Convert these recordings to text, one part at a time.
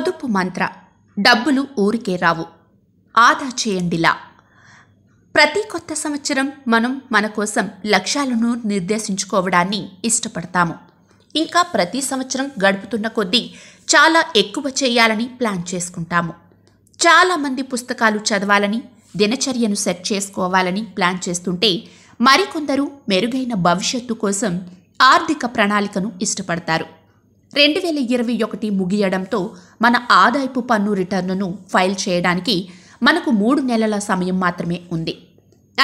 పొదుపు మంత్ర డబ్బులు ఊరికే రావు ఆదా చేయండిలా ప్రతి కొత్త సంవత్సరం మనం మన కోసం లక్ష్యాలను నిర్దేశించుకోవడాన్ని ఇష్టపడతాము ఇంకా ప్రతి సంవత్సరం గడుపుతున్న కొద్దీ చాలా ఎక్కువ చేయాలని ప్లాన్ చేసుకుంటాము చాలామంది పుస్తకాలు చదవాలని దినచర్యను సెట్ చేసుకోవాలని ప్లాన్ చేస్తుంటే మరికొందరు మెరుగైన భవిష్యత్తు కోసం ఆర్థిక ప్రణాళికను ఇష్టపడతారు రెండు వేల ఇరవై ఒకటి ముగియడంతో మన ఆదాయపు పన్ను రిటర్నును ఫైల్ చేయడానికి మనకు మూడు నెలల సమయం మాత్రమే ఉంది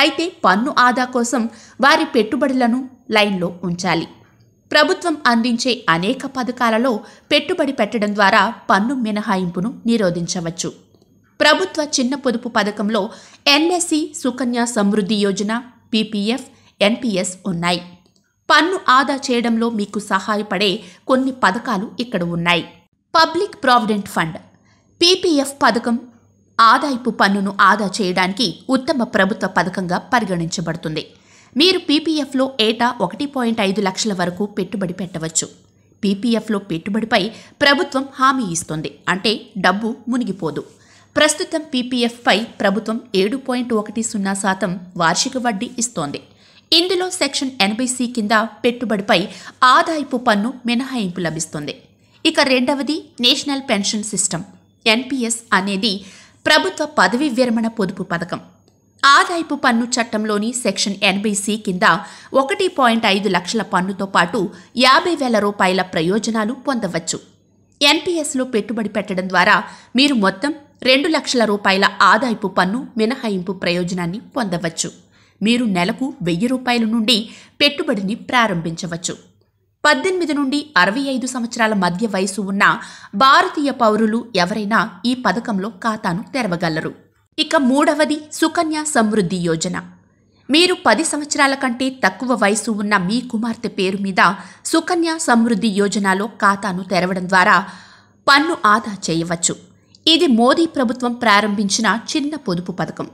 అయితే పన్ను ఆదా కోసం వారి పెట్టుబడులను లైన్లో ఉంచాలి ప్రభుత్వం అందించే అనేక పథకాలలో పెట్టుబడి పెట్టడం ద్వారా పన్ను మినహాయింపును నిరోధించవచ్చు ప్రభుత్వ చిన్న పొదుపు పథకంలో NSC Sukanya Samriddhi Yojana PPF NPS ఉన్నాయి పన్ను ఆదా చేయడంలో మీకు సహాయపడే కొన్ని పథకాలు ఇక్కడ ఉన్నాయి పబ్లిక్ ప్రావిడెంట్ ఫండ్ పీపీఎఫ్ పథకం ఆదాయపు పన్నును ఆదా చేయడానికి ఉత్తమ ప్రభుత్వ పథకంగా పరిగణించబడుతుంది మీరు పీపీఎఫ్లో ఏటా ఒకటి పాయింట్ ఐదు లక్షల వరకు పెట్టుబడి పెట్టవచ్చు పీపీఎఫ్లో పెట్టుబడిపై ప్రభుత్వం హామీ ఇస్తుంది అంటే డబ్బు మునిగిపోదు ప్రస్తుతం పీపీఎఫ్పై ప్రభుత్వం ఏడు పాయింట్ ఒకటి సున్నా శాతం వార్షిక వడ్డీ ఇస్తోంది ఇందులో సెక్షన్ ఎనభై సి కింద పెట్టుబడిపై ఆదాయపు పన్ను మినహాయింపు లభిస్తుంది ఇక రెండవది నేషనల్ పెన్షన్ సిస్టమ్ ఎన్పిఎస్ అనేది ప్రభుత్వ పదవీ విరమణ పొదుపు పథకం ఆదాయపు పన్ను చట్టంలోని సెక్షన్ ఎనభై సి కింద ఒకటి పాయింట్ ఐదు లక్షల పన్నుతో పాటు యాభై వేల రూపాయల ప్రయోజనాలు పొందవచ్చు ఎన్పిఎస్లో పెట్టుబడి పెట్టడం ద్వారా మీరు మొత్తం రెండు లక్షల రూపాయల ఆదాయపు పన్ను మినహాయింపు ప్రయోజనాన్ని పొందవచ్చు మీరు నెలకు వెయ్యి రూపాయల నుండి పెట్టుబడిని ప్రారంభించవచ్చు పద్దెనిమిది నుండి అరవై ఐదు సంవత్సరాల మధ్య వయసు ఉన్న భారతీయ పౌరులు ఎవరైనా ఈ పథకంలో ఖాతాను తెరవగలరు ఇక మూడవది సుకన్య సమృద్ధి యోజన మీరు పది సంవత్సరాల కంటే తక్కువ వయసు ఉన్న మీ కుమార్తె పేరు మీద సుకన్య సమృద్ధి యోజనలో ఖాతాను తెరవడం ద్వారా పన్ను ఆదా చేయవచ్చు ఇది మోదీ ప్రభుత్వం ప్రారంభించిన చిన్న పొదుపు పథకం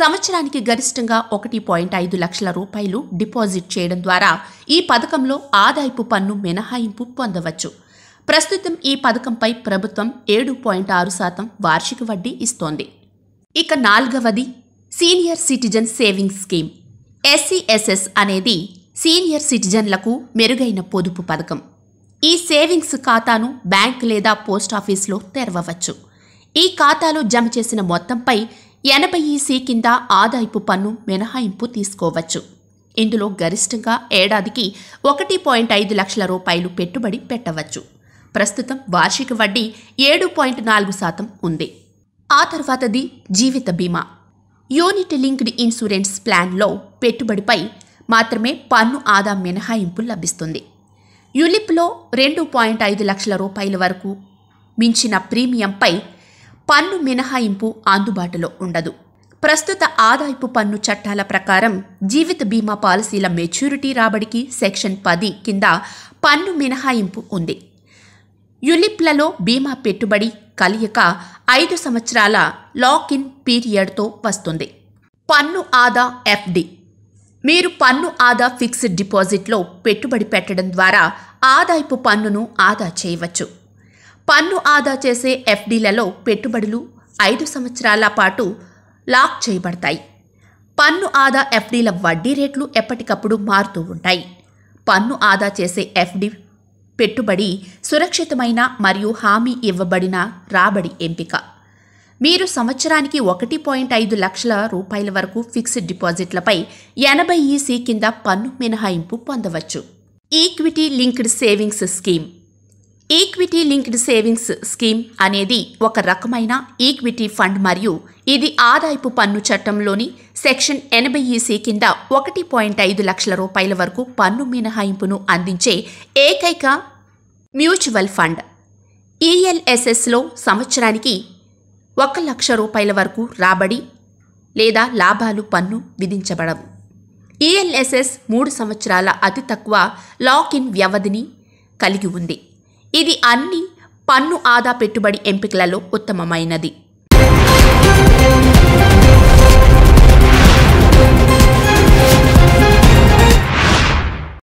సంవత్సరానికి గరిష్టంగా ఒకటి పాయింట్ ఐదు లక్షల రూపాయలు డిపాజిట్ చేయడం ద్వారా ఈ పథకంలో ఆదాయపు పన్ను మినహాయింపు పొందవచ్చు ప్రస్తుతం ఈ పథకంపై ప్రభుత్వం ఏడు పాయింట్ ఆరు శాతం వార్షిక వడ్డీ ఇస్తోంది ఇక నాలుగవది senior citizen savings scheme SCSS అనేది సీనియర్ సిటిజన్లకు మెరుగైన పొదుపు పథకం ఈ సేవింగ్స్ ఖాతాను బ్యాంక్ లేదా పోస్ట్ ఆఫీస్లో తెరవవచ్చు ఈ ఖాతాలో జమ చేసిన మొత్తంపై ఎనభై సి కింద ఆదాయపు పన్ను మినహాయింపు తీసుకోవచ్చు ఇందులో గరిష్టంగా ఏడాదికి ఒకటి పాయింట్ ఐదు లక్షల రూపాయలు పెట్టుబడి పెట్టవచ్చు ప్రస్తుతం వార్షిక వడ్డీ ఏడు పాయింట్ నాలుగు శాతం ఉంది ఆ తర్వాతది జీవిత బీమా యూనిట్ లింక్డ్ ఇన్సూరెన్స్ ప్లాన్లో పెట్టుబడిపై మాత్రమే పన్ను ఆదా మినహాయింపు లభిస్తుంది యులిప్లో రెండు పాయింట్ ఐదు లక్షల రూపాయల వరకు మించిన ప్రీమియంపై పన్ను మినహాయింపు అందుబాటులో ఉండదు ప్రస్తుత ఆదాయపు పన్ను చట్టాల ప్రకారం జీవిత బీమా పాలసీల మెచ్యూరిటీ రాబడికి సెక్షన్ పది కింద పన్ను మినహాయింపు ఉంది యులిప్లలో బీమా పెట్టుబడి కలియక ఐదు సంవత్సరాల లాక్ ఇన్ పీరియడ్తో వస్తుంది పన్ను ఆదా ఎఫ్డి మీరు పన్ను ఆదా ఫిక్స్డ్ డిపాజిట్లో పెట్టుబడి పెట్టడం ద్వారా ఆదాయపు పన్నును ఆదా చేయవచ్చు పన్ను ఆదా చేసే ఎఫ్డీలలో పెట్టుబడులు ఐదు సంవత్సరాల పాటు లాక్ చేయబడతాయి పన్ను ఆదా ఎఫ్డీల వడ్డీ రేట్లు ఎప్పటికప్పుడు మారుతూ ఉంటాయి పన్ను ఆదా చేసే ఎఫ్డీ పెట్టుబడి సురక్షితమైన మరియు హామీ ఇవ్వబడిన రాబడి ఎంపిక మీరు సంవత్సరానికి ఒకటి పాయింట్ ఐదు లక్షల రూపాయల వరకు ఫిక్స్డ్ డిపాజిట్లపై ఎనభై ఈసీ కింద పన్ను మినహాయింపు పొందవచ్చు equity linked savings scheme equity linked savings scheme అనేది ఒక రకమైన ఈక్విటీ ఫండ్ మరియు ఇది ఆదాయపు పన్ను చట్టంలోని సెక్షన్ ఎనభై ఈసీ కింద ఒకటి పాయింట్ ఐదు లక్షల రూపాయల వరకు పన్ను మినహాయింపును అందించే ఏకైక మ్యూచువల్ ఫండ్ ఈఎల్ఎస్ఎస్లో సంవత్సరానికి ఒక లక్ష రూపాయల వరకు రాబడి లేదా లాభాలు పన్ను విధించబడవు ఈఎల్ఎస్ఎస్ మూడు సంవత్సరాల అతి తక్కువ లాక్ ఇన్ వ్యవధిని కలిగి ఉంది ఇది అన్ని పన్ను ఆదా పెట్టుబడి ఎంపికలలో ఉత్తమమైనది